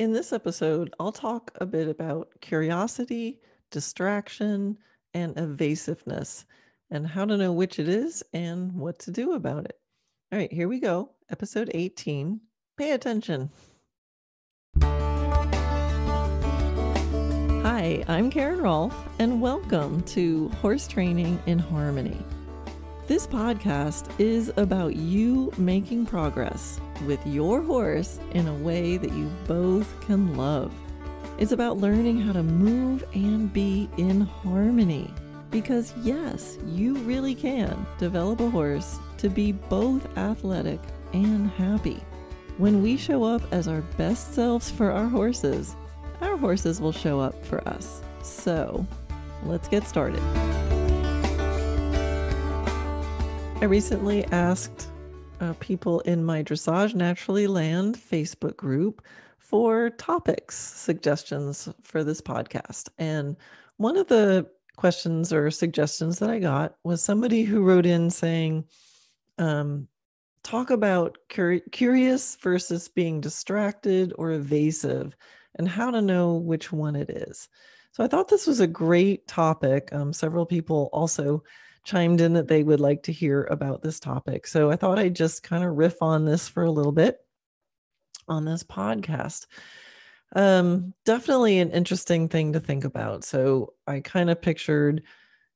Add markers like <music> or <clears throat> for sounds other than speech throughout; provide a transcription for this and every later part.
In this episode, I'll talk a bit about curiosity, distraction, and evasiveness, and how to know which it is and what to do about it. All right, here we go. Episode 18 Pay Attention. Hi, I'm Karen Rolfe, and welcome to Horse Training in Harmony this podcast is about you making progress with your horse in a way that you both can love. It's about learning how to move and be in harmony. Because, yes, you really can develop a horse to be both athletic and happy. When we show up as our best selves for our horses, our horses will show up for us. So, let's get started. I recently asked uh, people in my Dressage Naturally Land Facebook group for topics suggestions for this podcast. And one of the questions or suggestions that I got was somebody who wrote in saying, um, talk about cur- curious versus being distracted or evasive and how to know which one it is. So I thought this was a great topic. Um, several people also chimed in that they would like to hear about this topic. So I thought I'd just kind of riff on this for a little bit on this podcast. Um, definitely an interesting thing to think about. So I kind of pictured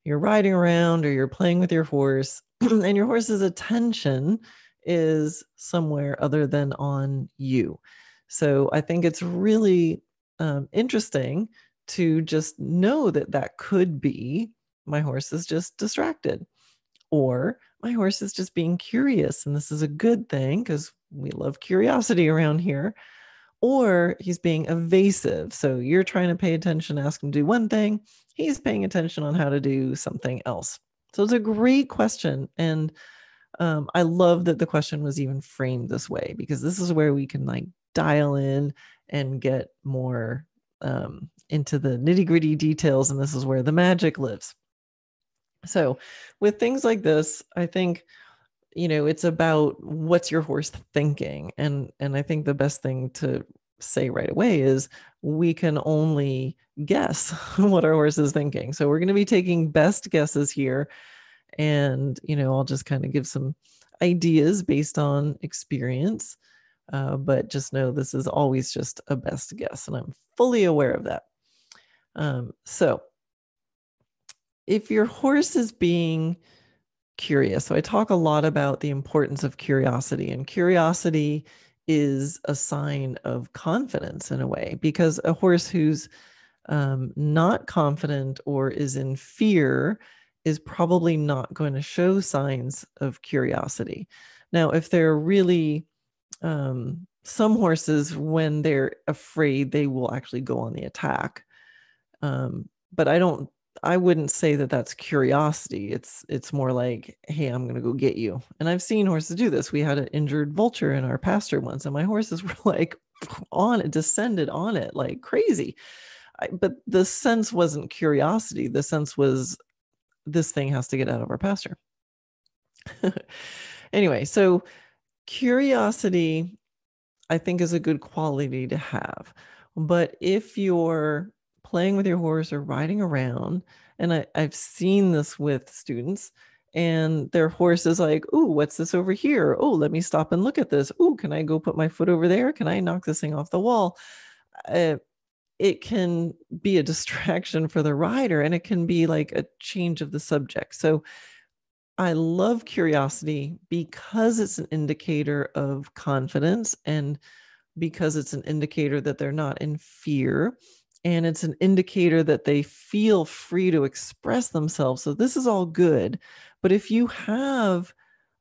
you're riding around or you're playing with your horse, <clears throat> and your horse's attention is somewhere other than on you. So I think it's really um, interesting to just know that that could be my horse is just distracted. Or my horse is just being curious, and this is a good thing because we love curiosity around here. Or he's being evasive. So you're trying to pay attention, ask him to do one thing, he's paying attention on how to do something else. So it's a great question. And um, I love that the question was even framed this way because this is where we can like dial in and get more um, into the nitty gritty details. And this is where the magic lives. So, with things like this, I think you know it's about what's your horse thinking and and i think the best thing to say right away is we can only guess <laughs> what our horse is thinking so we're going to be taking best guesses here and you know i'll just kind of give some ideas based on experience uh, but just know this is always just a best guess and i'm fully aware of that um, so if your horse is being curious, so I talk a lot about the importance of curiosity, and curiosity is a sign of confidence in a way, because a horse who's um, not confident or is in fear is probably not going to show signs of curiosity. Now, if they're really um, some horses, when they're afraid, they will actually go on the attack. Um, but I don't I wouldn't say that that's curiosity. It's it's more like, hey, I'm gonna go get you. And I've seen horses do this. We had an injured vulture in our pasture once, and my horses <laughs> were like on it, descended on it like crazy. I, but the sense wasn't curiosity. The sense was, this thing has to get out of our pasture. <laughs> anyway, so curiosity, I think, is a good quality to have. But if you're playing with your horse or riding around. And I, I've seen this with students and their horse is like, "Ooh, what's this over here? Oh, let me stop and look at this. Ooh, can I go put my foot over there? Can I knock this thing off the wall?" Uh, it can be a <laughs> distraction for the rider, and it can be like a change of the subject. So, I love curiosity because it's an indicator of confidence and because it's an indicator that they're not in fear and it's an indicator that they feel free to express themselves. So this is all good. But if you have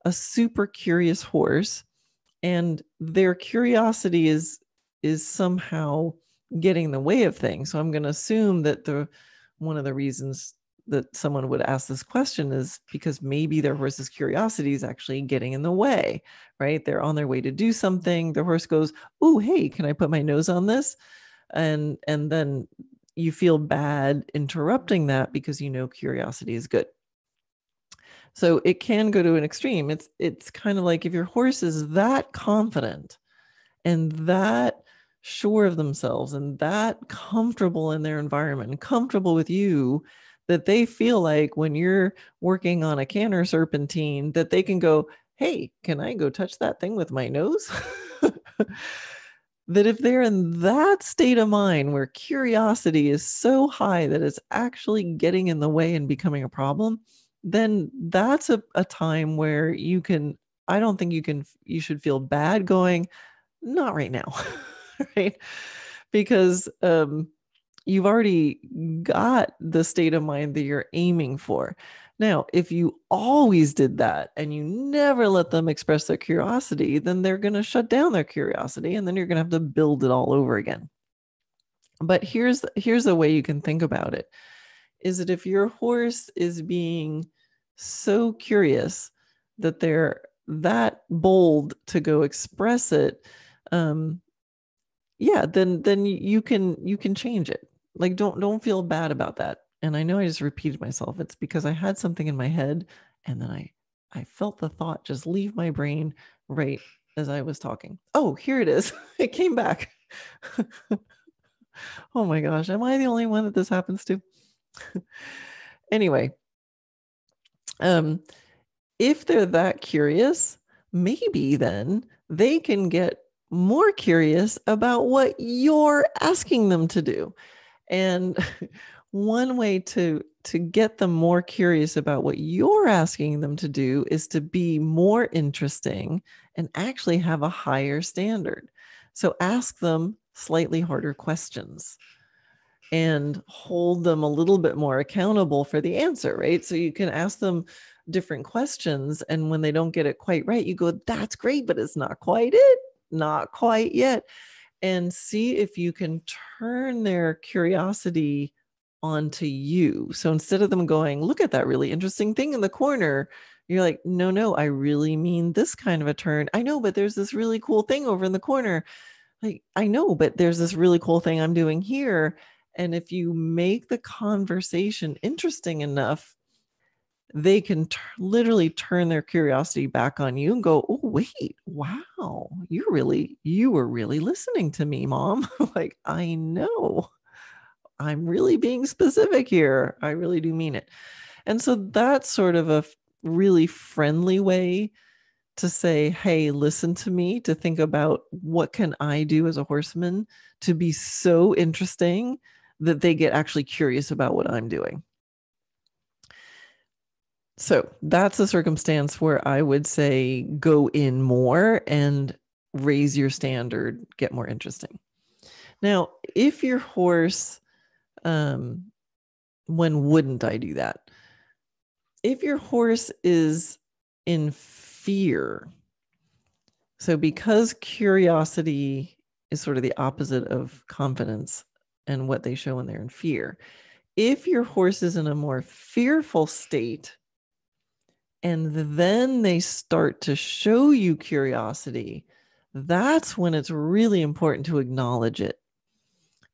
a super curious horse and their curiosity is is somehow getting in the way of things. So I'm going to assume that the one of the reasons that someone would ask this question is because maybe their horse's curiosity is actually getting in the way, right? They're on their way to do something. the horse goes, "Oh, hey, can I put my nose on this?" and and then you feel bad interrupting that because you know curiosity is good so it can go to an extreme it's it's kind of like if your horse is that confident and that sure of themselves and that comfortable in their environment and comfortable with you that they feel like when you're working on a canner serpentine that they can go hey can i go touch that thing with my nose <laughs> that if they're in that state of mind where curiosity is so high that it's actually getting in the way and becoming a problem, then that's a, a time where you can, I don't think you can, you should feel bad going, not right now, <laughs> right? Because um, you've already got the state of mind that you're aiming for. Now, if you always did that and you never let them express their curiosity, then they're going to shut down their curiosity and then you're going to have to build it all over again. But here's here's a way you can think about it is that if your horse is being so curious that they're that bold to go express it um yeah then then you can you can change it like don't don't feel bad about that and i know i just repeated myself it's because i had something in my head and then i i felt the thought just leave my brain right as i was talking oh here it is <laughs> it came back <laughs> oh my gosh am i the only one that this happens to <laughs> anyway um if they're that curious maybe then they can get more curious about what you're asking them to do and <laughs> one way to to get them more curious about what you're asking them to do is to be more interesting and actually have a higher standard. So ask them slightly harder questions and hold them a little bit more accountable for the answer, right? So you can ask them different questions. And when they don't get it quite right, you go, that's great, but it's not quite it, not quite yet and see if you can turn their curiosity onto you. So instead of them going, look at that really interesting thing in the corner, you're like, no, no, I really mean this kind of a turn. I know, but there's this really cool thing over in the corner. Like, I know, but there's this really cool thing I'm doing here. And if you make the conversation interesting enough, they can t- literally turn their curiosity back on you and go, "Oh, wait, wow, you really, you were really listening to me, mom. <laughs> like I know, I'm really being specific here. I really do mean it." And so that's sort of a really friendly way to say, "Hey, listen to me." To think about what can I do as a horseman to be so interesting that they get actually curious about what I'm doing. So that's a circumstance where I would say go in more and raise your standard, get more interesting. Now, if your horse, um, when wouldn't I do that? If your horse is in fear, so because curiosity is sort of the opposite of confidence and what they show when they're in fear, if your horse is in a more fearful state, and then they start to show you curiosity, that's when it's really important to acknowledge it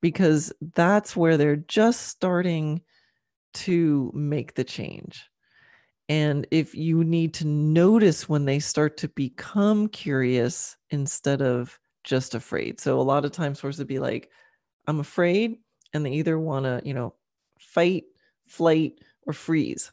because that's where they're just starting to make the change. And if you need to notice when they start to become curious instead of just afraid. So a lot of times would be like, I'm afraid, and they either want to, you know, fight, flight, or freeze.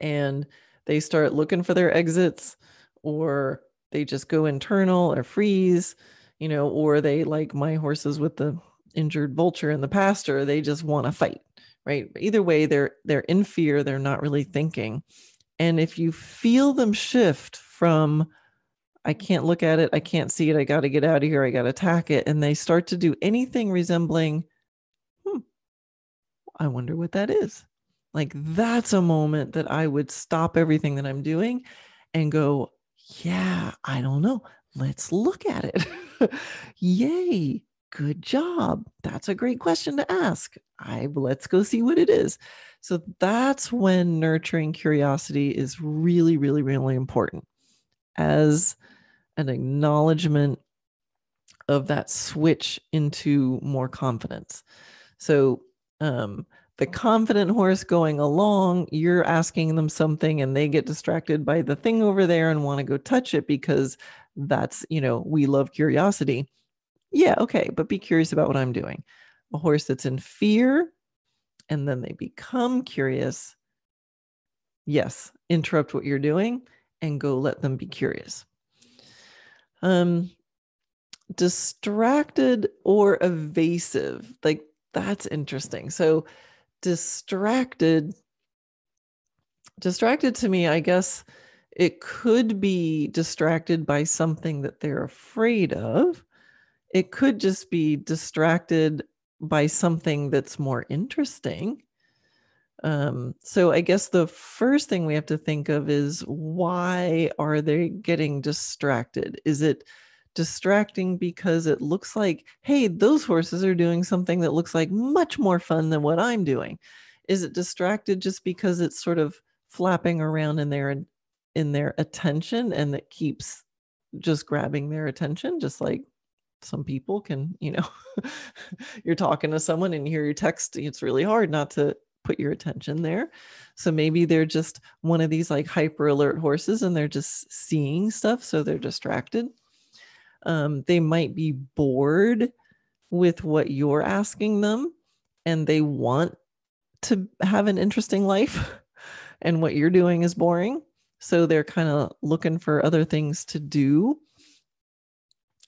And they start looking for their exits or they just go internal or freeze, you know, or they like my horses with the injured vulture in the pasture, they just want to fight, right? either way, they're they're in fear, they're not really thinking. And if you feel them shift from I can't look at it, I can't see it, I got to get out of here, I got to attack it, and they start to do anything resembling hmm, I wonder what that is. Like that's a moment that I would stop everything that I'm doing and go, yeah, I don't know. Let's look at it. <laughs> Yay. Good job. That's a great question to ask. I let's go see what it is. So that's when nurturing curiosity is really really really important as an acknowledgement of that switch into more confidence. So um the confident horse going along, you're asking them something and they get distracted by the thing over there and want to go touch it because that's, you know, we love curiosity. Yeah, okay, but be curious about what I'm doing. A horse that's in fear and then they become curious. Yes, interrupt what you're doing and go let them be curious. Um, distracted or evasive, like that's interesting. So distracted distracted to me i guess it could be distracted by something that they're afraid of it could just be distracted by something that's more interesting um, so i guess the first thing we have to think of is why are they getting distracted is it distracting because it looks like, hey, those horses are doing something that looks like much more fun than what I'm doing? Is it distracted just because it's sort of flapping around in their in their attention and that keeps just grabbing their attention, just like some people can, you know, <laughs> you're talking to someone and you hear your text, it's really hard not to put your attention there. So maybe they're just one of these like hyper alert horses and they're just seeing stuff. So they're distracted um, they might be bored with what you're asking them and they want to have an interesting life <laughs> and what you're doing is boring so they're kind of looking for other things to do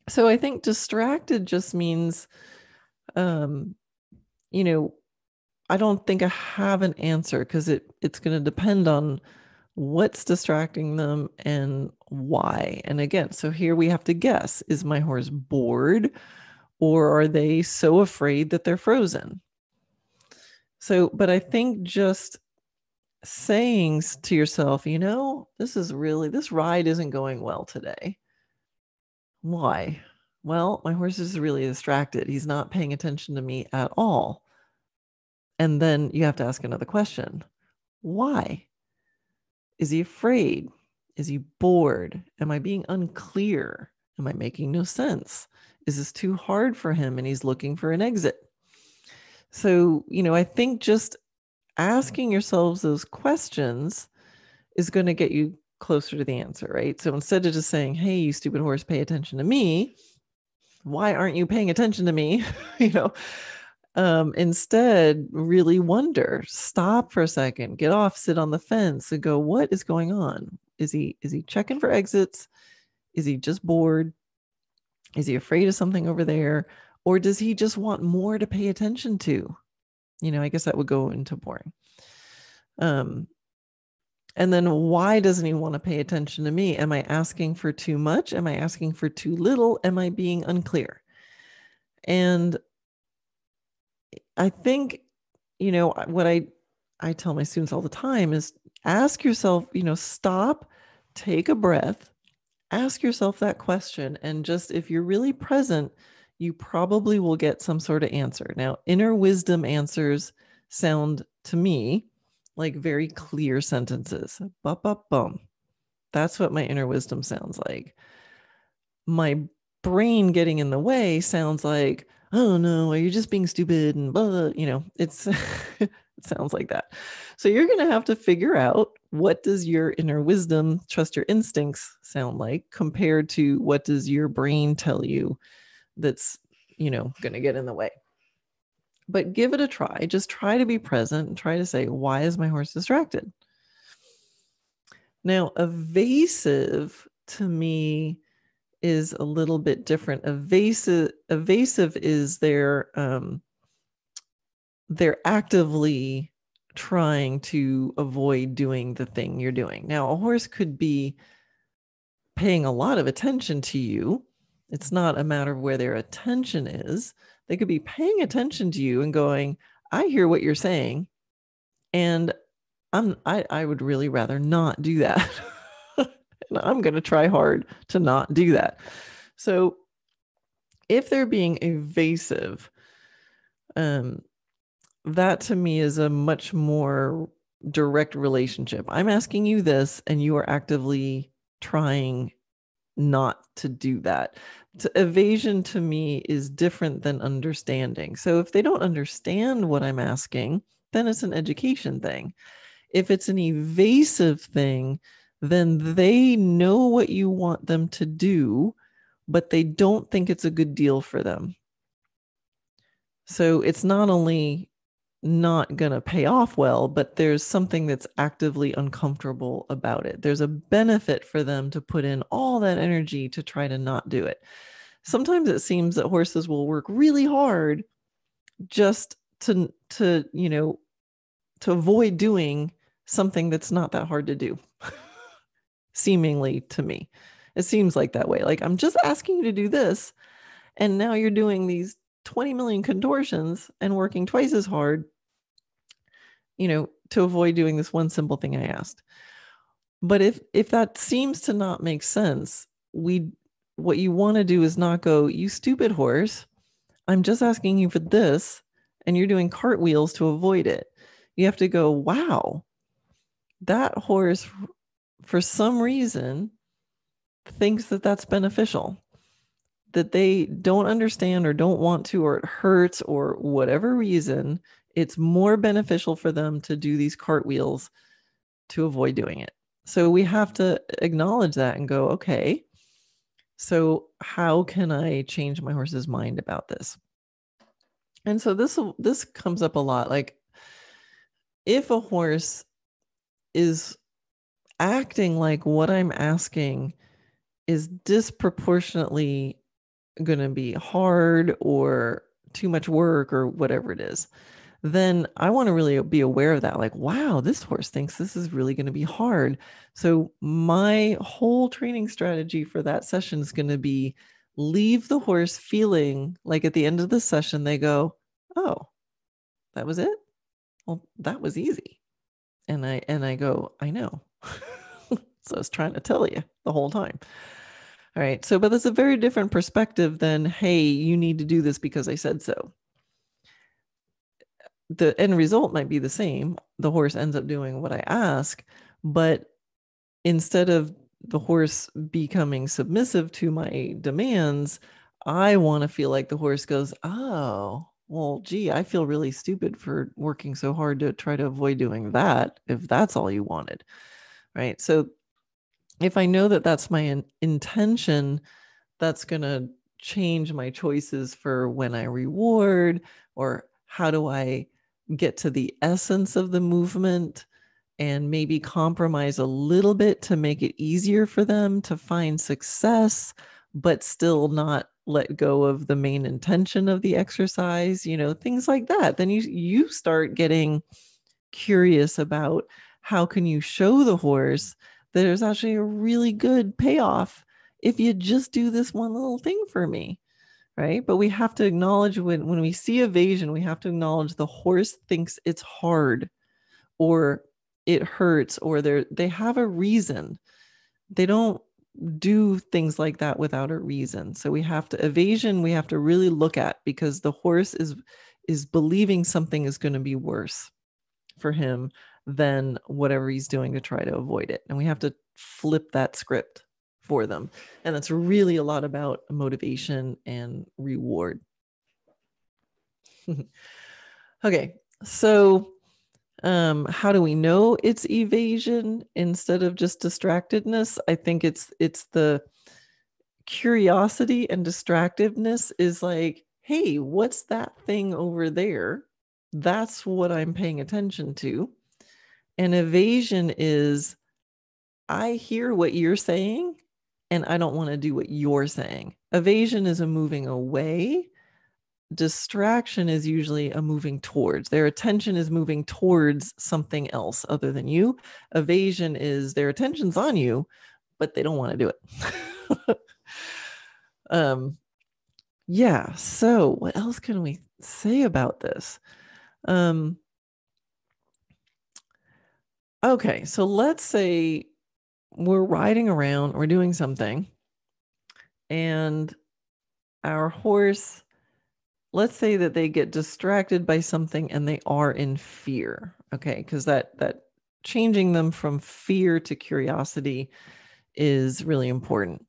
so i think distracted just means um you know i don't think i have an answer because it it's going to depend on what's distracting them and why? And again, so here we have to guess is my horse bored or are they so afraid that they're frozen? So, but I think just saying to yourself, you know, this is really, this ride isn't going well today. Why? Well, my horse is really distracted. He's not paying attention to me at all. And then you have to ask another question why? Is he afraid? Is he bored? Am I being unclear? Am I making no sense? Is this too hard for him and he's looking for an exit? So, you know, I think just asking yourselves those questions is going to get you closer to the answer, right? So instead of just saying, hey, you stupid horse, pay attention to me, why aren't you paying attention to me? <laughs> you know, um, instead, really wonder, stop for a second, get off, sit on the fence, and go, what is going on? is he is he checking for exits is he just bored is he afraid of something over there or does he just want more to pay attention to you know i guess that would go into boring um and then why doesn't he want to pay attention to me am i asking for too much am i asking for too little am i being unclear and i think you know what i i tell my students all the time is ask yourself, you know, stop, take a breath, ask yourself that question. And just if you're really present, you probably will get some sort of answer. Now, inner wisdom answers sound to me like very clear sentences. Bum, bum, bum. That's what my inner wisdom sounds like. My brain getting in the way sounds like, oh no, are you just being stupid? And blah, you know, it's <laughs> it sounds like that. So you're going to have to figure out what does your inner wisdom, trust your instincts sound like compared to what does your brain tell you that's, you know, going to get in the way. But give it a try. Just try to be present and try to say, why is my horse distracted? Now, evasive to me is a little bit different. Evasive, evasive is their um, they're actively trying to avoid doing the thing you're doing. Now, a horse could be paying a lot of attention to you. It's not a matter of where their attention is. They could be paying attention to you and going, I hear what you're saying. And I'm I, I would really rather not do that. <laughs> and I'm gonna try hard to not do that. So if they're being evasive, um, that to me is a much more direct relationship. I'm asking you this, and you are actively trying not to do that. To, evasion to me is different than understanding. So if they don't understand what I'm asking, then it's an education thing. If it's an evasive thing, then they know what you want them to do, but they don't think it's a good deal for them. So it's not only not going to pay off well, but there's something that's actively uncomfortable about it. There's a benefit for them to put in all that energy to try to not do it. Sometimes it seems that horses will work really hard just to to, you know, to avoid doing something that's not that hard to do. <laughs> Seemingly to me. It seems like that way. Like I'm just asking you to do this and now you're doing these 20 million contortions and working twice as hard, you know, to avoid doing this one simple thing I asked. But if if that seems to not make sense, we what you want to do is not go, you stupid horse, I'm just asking you for this and you're doing cartwheels to avoid it. You have to go, wow. That horse for some reason thinks that that's beneficial that they don't understand or don't want to, or it hurts, or whatever reason, it's more beneficial for them to do these cartwheels to avoid doing it. So we have to acknowledge that and go, okay, so how can I change my horse's mind about this? And so this this comes up a lot. Like if a horse is acting like what I'm asking is disproportionately going to be hard or too much work or whatever it is, then I want to really be aware of that. Like, wow, this horse thinks this is really going to be hard. So, my whole training strategy for that session is going to be leave the horse feeling like at the end of the session, they go, oh, that was it? Well, that was easy. And I and I go, I know. <laughs> so I was trying to tell you the whole time. All right. So, but that's a very different perspective than, hey, you need to do this because I said so. The end result might be the same. The horse ends up doing what I ask, but instead of the horse becoming submissive to my demands, I want to feel like the horse goes, oh, well, gee, I feel really stupid for working so hard to try to avoid doing that if that's all you wanted. Right. So if I know that that's my in- intention, that's going to change my choices for when I reward or how do I get to the essence of the movement and maybe compromise a little bit to make it easier for them to find success, but still not let go of the main intention of the exercise, you know, things like that. Then you you start getting curious about how can you show the horse there's actually a really good payoff if you just do this one little thing for me right but we have to acknowledge when when we see evasion we have to acknowledge the horse thinks it's hard or it hurts or they they have a reason they don't do things like that without a reason so we have to evasion we have to really look at because the horse is is believing something is going to be worse for him than whatever he's doing to try to avoid it. And we have to flip that script for them. And that's really a lot about motivation and reward. <laughs> okay, so um, how do we know it's evasion instead of just distractedness? I think it's it's the curiosity and distractiveness is like, hey, what's that thing over there? That's what I'm paying attention to. And evasion is I hear what you're saying and I don't want to do what you're saying. Evasion is a moving away. Distraction is usually a moving towards. Their attention is moving towards something else other than you. Evasion is their attention's on you, but they don't want to do it. <laughs> um, yeah. So, what else can we say about this? Um, Okay, so let's say we're riding around or doing something, and our horse, let's say that they get distracted by something and they are in fear. Okay, because that that changing them from fear to curiosity is really important.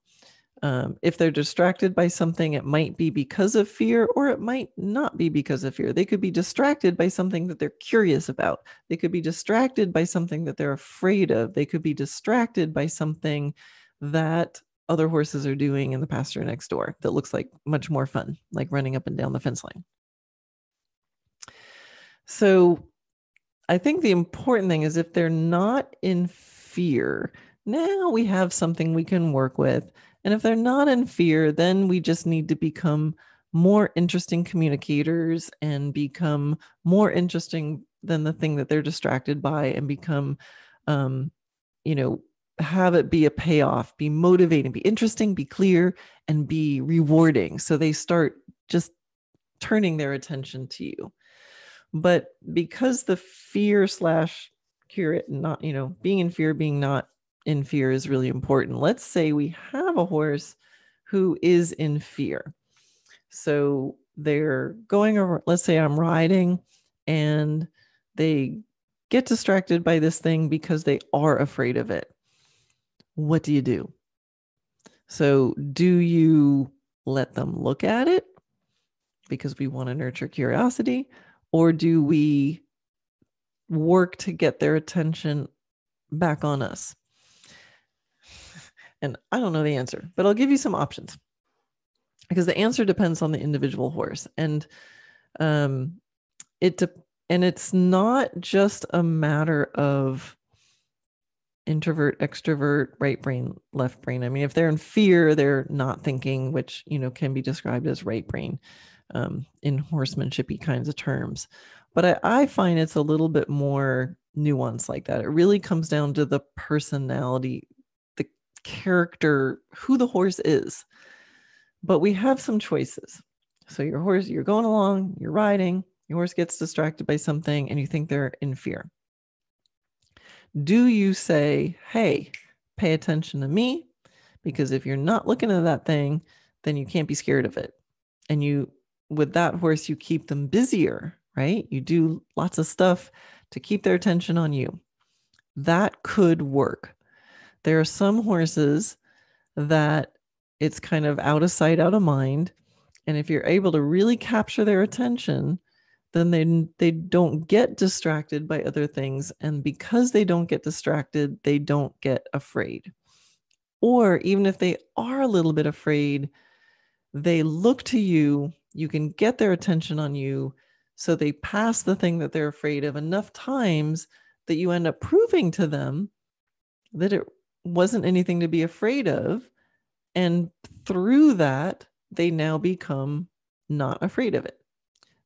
Um, if they're distracted by something, it might be because of fear or it might not be because of fear. They could be distracted by something that they're curious about. They could be distracted by something that they're afraid of. They could be distracted by something that other horses are doing in the pasture next door that looks like much more fun, like running up and down the fence line. So I think the important thing is if they're not in fear, now we have something we can work with and if they're not in fear, then we just need to become more interesting communicators and become more interesting than the thing that they're distracted by and become, um, you know, have it be a payoff, be motivating, be interesting, be clear, and be rewarding. So they start just turning their attention to you. But because the fear slash cure it, not, you know, being in fear, being not in fear is really important. Let's say we have a horse who is in fear. So they're going over, let's say I'm riding and they get distracted by this thing because they are afraid of it. What do you do? So, do you let them look at it because we want to nurture curiosity, or do we work to get their attention back on us? And I don't know the answer, but I'll give you some options because the answer depends on the individual horse. And um, it de- and it's not just a matter of introvert, extrovert, right brain, left brain. I mean, if they're in fear, they're not thinking, which you know can be described as right brain um, in horsemanshipy kinds of terms. But I, I find it's a little bit more nuanced like that. It really comes down to the personality character, who the horse is. But we have some choices. So your horse, you're going along, you're riding, your horse gets distracted by something, and you think they're in fear. Do you say, hey, pay attention to me? Because if you're not looking at that thing, then you can't be scared of it. And you, with that horse, you keep them busier, right? You do lots of stuff to keep their attention on you. That could work. There are some horses that it's kind of out of sight, out of mind. And if you're able to really capture their attention, then they they don't get distracted by other things and because they don't get distracted they don't get afraid or even if they are a little bit afraid they look to you you can get their attention on you so they pass the thing that they're afraid of enough times that you end up proving to them that it wasn't anything to be afraid of. And through that, they now become not afraid of it.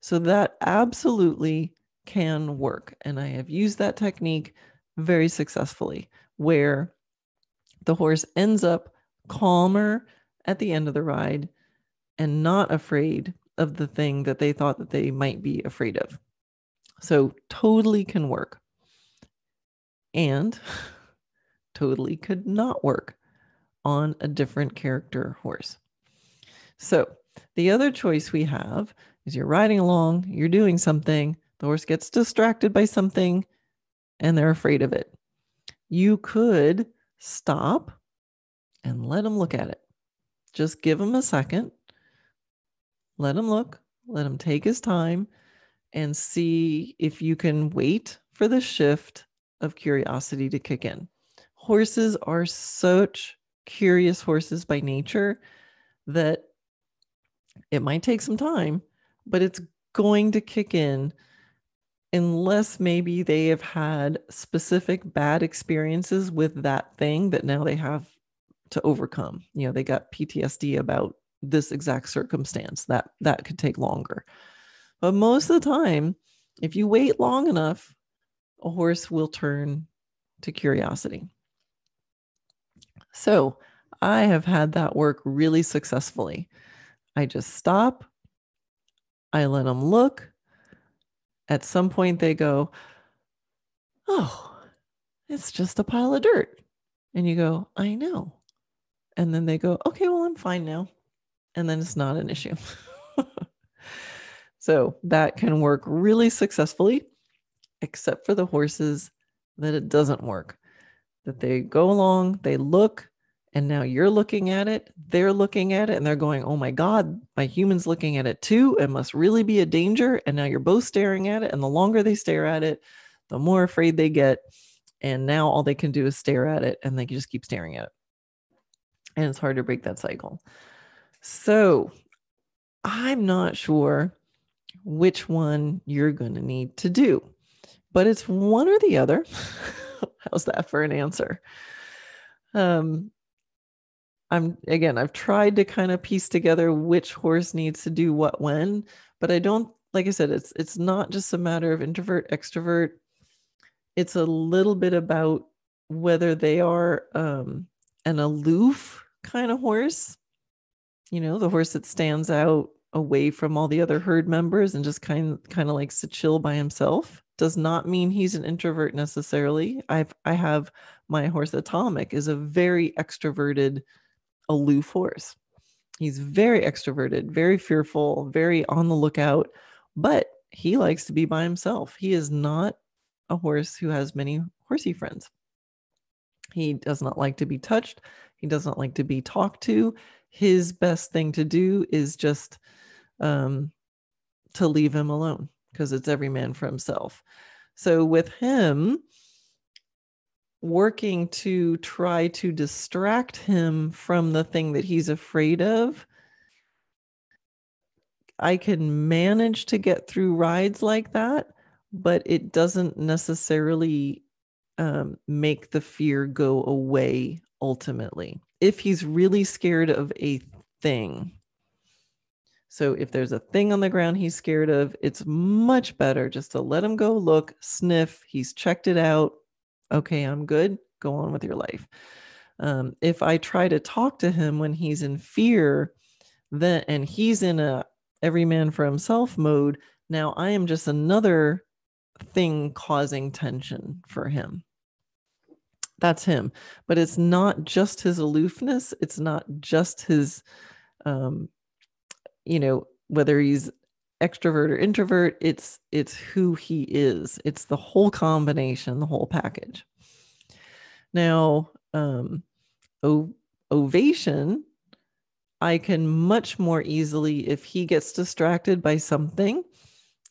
So that absolutely can work. And I have used that technique very successfully, where the horse ends up calmer at the end of the ride and not afraid of the thing that they thought that they might be afraid of. So, totally can work. And <laughs> totally could not work on a different character horse. So the other choice we have is you're riding along, you're doing something, the horse gets distracted by something, and they're afraid of it. You could stop and let them look at it. Just give them a second, let them look, let them take his time, and see if you can wait for the shift of curiosity to kick in horses are such curious horses by nature that it might take some time, but it's going to kick in unless maybe they have had specific bad experiences with that thing that now they have to overcome. You know, they got PTSD about this exact circumstance. That that could take longer. But most of the time, if you wait long enough, a horse will turn to curiosity. So I have had that work really successfully. I just stop, I let them look. At some point, they go, Oh, it's just a pile of dirt. And you go, I know. And then they go, Okay, well, I'm fine now. And then it's not an issue. <laughs> so that can work really successfully, except for the horses that it doesn't work that they go along, they look, and now you're looking at it, they're looking at it, and they're going, oh my God, my human's looking at it too. It must really be a danger. And now you're both staring at it. And the longer they stare at it, the more afraid they get. And now all they can do is stare at it and they can just keep staring at it. And it's hard to break that cycle. So I'm not sure which one you're going to need to do, but it's one or the other. <laughs> <laughs> How's that for an answer? Um, I'm again, I've tried to kind of piece together which horse needs to do what when, but I don't like I said, it's it's not just a matter of introvert, extrovert. It's a little bit about whether they are um, an aloof kind of horse, you know, the horse that stands out away from all the other herd members and just kind kind of likes to chill by himself does not mean he's an introvert necessarily. I've I have my horse Atomic is a very extroverted, aloof horse. He's very extroverted, very fearful, very on the lookout, but he likes to be by himself. He is not a horse who has many horsey friends. He does not like to be touched. He does not like to be talked to. His best thing to do is just um, to leave him alone because it's every man for himself. So with him working to try to distract him from the thing that he's afraid of, I can manage to get through rides like that, but it doesn't necessarily um, make the fear go away ultimately. If he's really scared of a thing, so if there's a thing on the ground he's scared of, it's much better just to let him go look, sniff. He's checked it out. Okay, I'm good. Go on with your life. Um, if I try to talk to him when he's in fear, then and he's in a every man for himself mode, now I am just another thing causing tension for him. That's him. But it's not just his aloofness. It's not just his um, you know, whether he's extrovert or introvert, it's it's who he is. It's the whole combination, the whole package. Now, um, o- ovation, I can much more easily if he gets distracted by something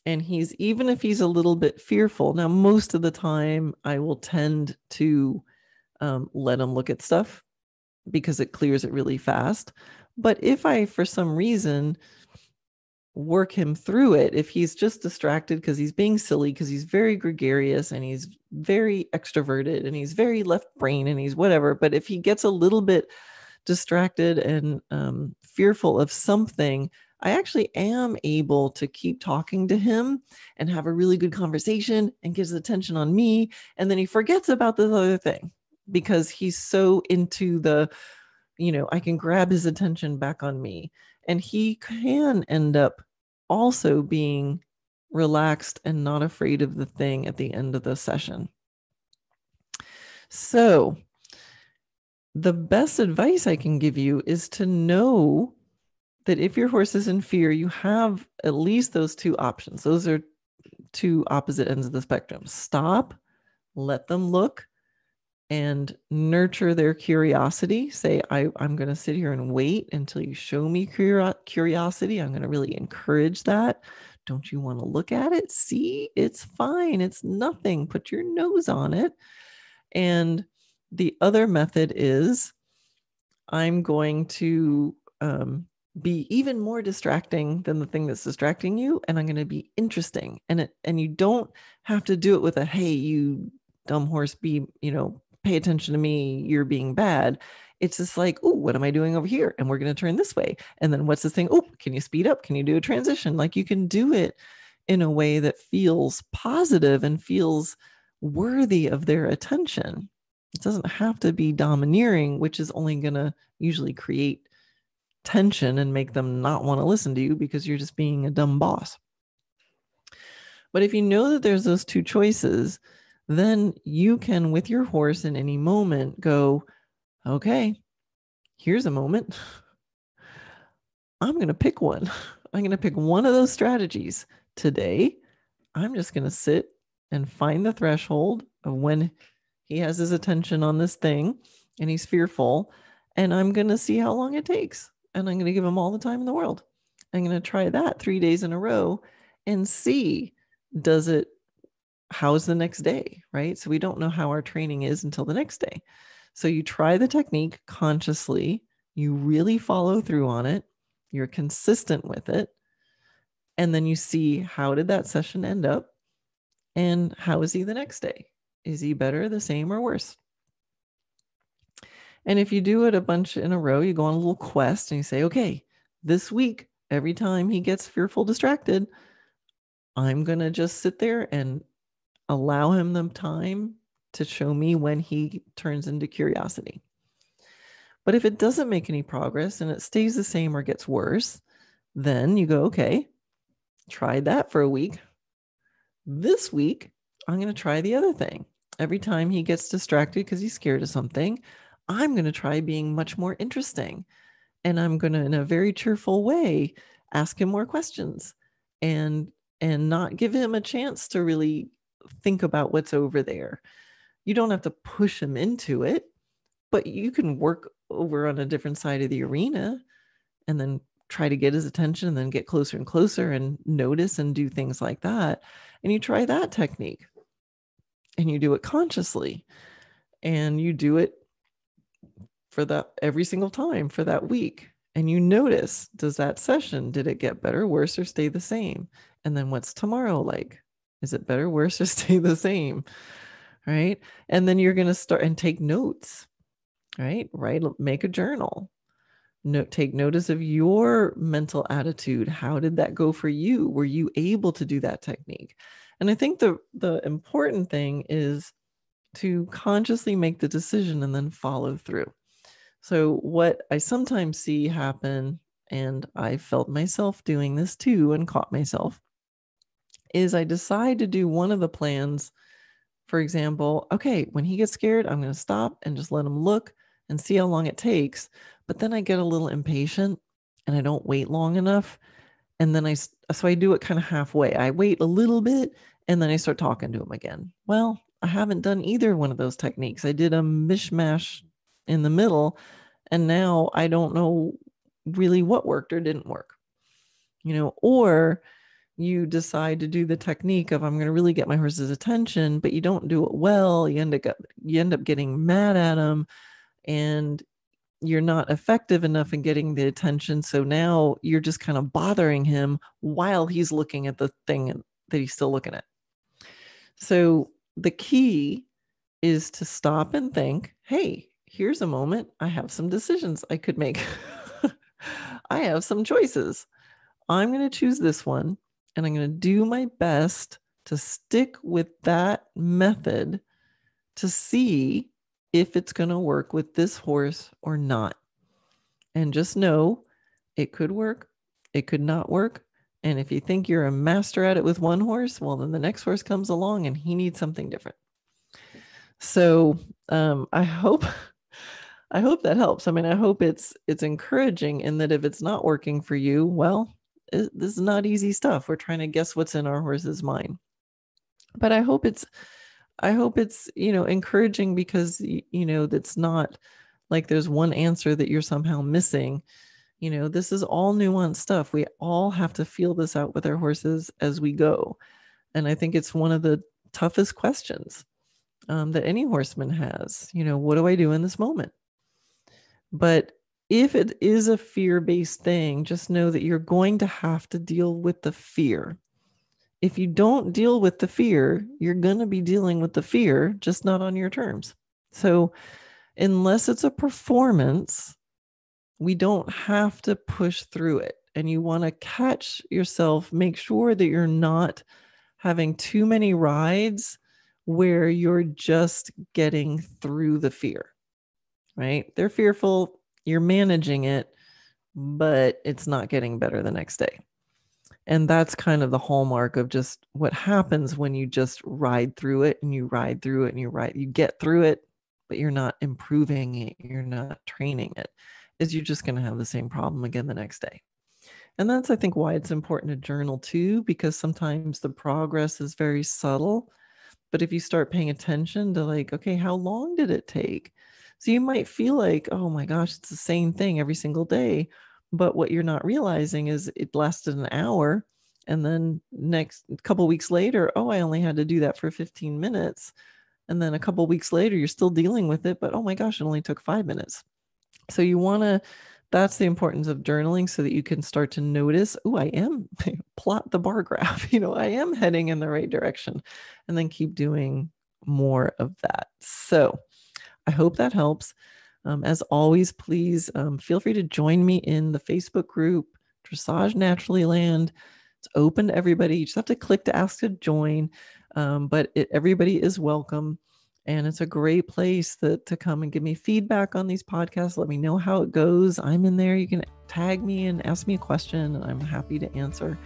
and he's even if he's a little bit fearful now most of the time i will tend to um, let him look at stuff because it clears it really fast but if I, for some reason, work him through it, if he's just distracted because he's being silly, because he's very gregarious and he's very extroverted and he's very left brain and he's whatever, but if he gets a little bit distracted and um, fearful of something, I actually am able to keep talking to him and have a really good conversation and get his attention on me. And then he forgets about this other thing because he's so into the you know, I can grab his attention back on me. And he can end up also being relaxed and not afraid of the thing at the end of the session. So, the best advice I can give you is to know that if your horse is in fear, you have at least those two options. Those are two opposite ends of the spectrum. Stop, let them look, and nurture their curiosity. Say, I, am going to sit here and wait until you show me curiosity. I'm going to really encourage that. Don't you want to look at it? See, it's fine. It's nothing. Put your nose on it. And the other method is I'm going to um, be even more distracting than the thing that's distracting you. And I'm going to be interesting. And, it, and you don't have to do it with a, hey, you dumb horse, be, you know, pay attention to me, you're being bad. It's just like, oh, what am I doing over here? And we're going to turn this way. And then what's this thing? Oh, can you speed up? Can you do a transition? Like you can do it in a way that feels positive and feels worthy of their attention. It doesn't have to be domineering, which is only going to usually create tension and make them not want to listen to you because you're just being a dumb boss. But if you know that there's those two choices, then you can, with your horse in any moment, go, okay, here's a moment. I'm going to pick one. <laughs> I'm going to pick one of those strategies today. I'm just going to sit and find the threshold of when he has his attention on this thing and he's fearful. And I'm going to see how long it takes. And I'm going to give him all the time in the world. I'm going to try that three days in a row and see does it how's the next day, right? So we don't know how our training is until the next day. So you try the technique consciously, you really follow through on it, you're consistent with it, and then you see how did that session end up and how is he the next day? Is he better, the same, or worse? And if you do it a bunch in a row, you go on a little quest and you say, okay, this week, every time he gets fearful, distracted, I'm going to just sit there and allow him the time to show me when he turns into curiosity. But if it doesn't make any progress and it stays the same or gets worse, then you go, okay, Try that for a week. This week, I'm going to try the other thing. Every time he gets distracted because he's scared of something, I'm going to try being much more interesting. And I'm going to, in a very cheerful way, ask him more questions and and not give him a chance to really think about what's over there. You don't have to push them into it, but you can work over on a different side of the arena and then try to get his attention and then get closer and closer and notice and do things like that. And you try that technique and you do it consciously and you do it for that every single time for that week. And you notice does that session, did it get better, worse, or stay the same? And then what's tomorrow like? Is it better, worse, or <laughs> stay the same? Right. And then you're going to start and take notes, right? Right. Make a journal. Note, take notice of your mental attitude. How did that go for you? Were you able to do that technique? And I think the, the important thing is to consciously make the decision and then follow through. So, what I sometimes see happen, and I felt myself doing this too and caught myself, is I decide to do one of the plans. For example, okay, when he gets scared, I'm going to stop and just let him look and see how long it takes. But then I get a little impatient and I don't wait long enough. And then I, so I do it kind of halfway. I wait a little bit and then I start talking to him again. Well, I haven't done either one of those techniques. I did a mishmash in the middle and now I don't know really what worked or didn't work. You know, or you decide to do the technique of I'm going to really get my horse's attention, but you don't do it well, you end up you end up getting mad at him, and you're not effective enough in getting the attention. So now you're just kind of bothering him while he's looking at the thing that he's still looking at. So the key is to stop and think, hey, here's a moment I have some decisions I could make. <laughs> I have some choices. I'm going to choose this one and I'm going to do my best to stick with that method to see if it's going to work with this horse or not. And just know it could work, it could not work. And if you think you're a master at it with one horse, well, then the next horse comes along and he needs something different. So um, I hope. <laughs> I hope that helps. I mean, I hope it's it's encouraging in that if it's not working for you, well, this is not easy stuff. We're trying to guess what's in our horse's mind. But I hope it's I hope it's, you know, encouraging because you know, that's not like there's one answer that you're somehow missing. You know, this is all nuanced stuff. We all have to feel this out with our horses as we go. And I think it's one of the toughest questions um, that any horseman has. You know, what do I do in this moment? But if it is a fear based thing, just know that you're going to have to deal with the fear. If you don't deal with the fear, you're going to be dealing with the fear, just not on your terms. So, unless it's a performance, we don't have to push through it. And you want to catch yourself, make sure that you're not having too many rides where you're just getting through the fear, right? They're fearful you're managing it, but it's not getting better the next day. And that's kind of the hallmark of just what happens when you just ride through it and you ride through it and you ride, you get through it, but you're not improving it, you're not training it, is you're just going to have the same problem again the next day. And that's, I think, why it's important to journal too, because sometimes the progress is very subtle. But if you start paying attention to, like, okay, how long did it take? So you might feel like, oh my gosh, it's the same thing every single day. But what you're not realizing is it lasted an hour. And then next couple weeks later, oh, I only had to do that for 15 minutes. And then a couple weeks later, you're still dealing with it, but oh my gosh, it only took five minutes. So you want to, that's the importance of journaling so that you can start to notice, oh, I am <laughs> plot the bar graph, <laughs> you know, I am heading in the right direction, and then keep doing more of that. So I hope that helps. Um, as always, please um, feel free to join me in the Facebook group, Dressage Naturally Land. It's open to everybody. You just have to click to ask to join, um, but it, everybody is welcome. And it's a great place that, to come and give me feedback on these podcasts. Let me know how it goes. I'm in there. You can tag me and ask me a question, and I'm happy to answer.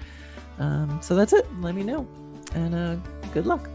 Um, so that's it. Let me know. And uh, good luck.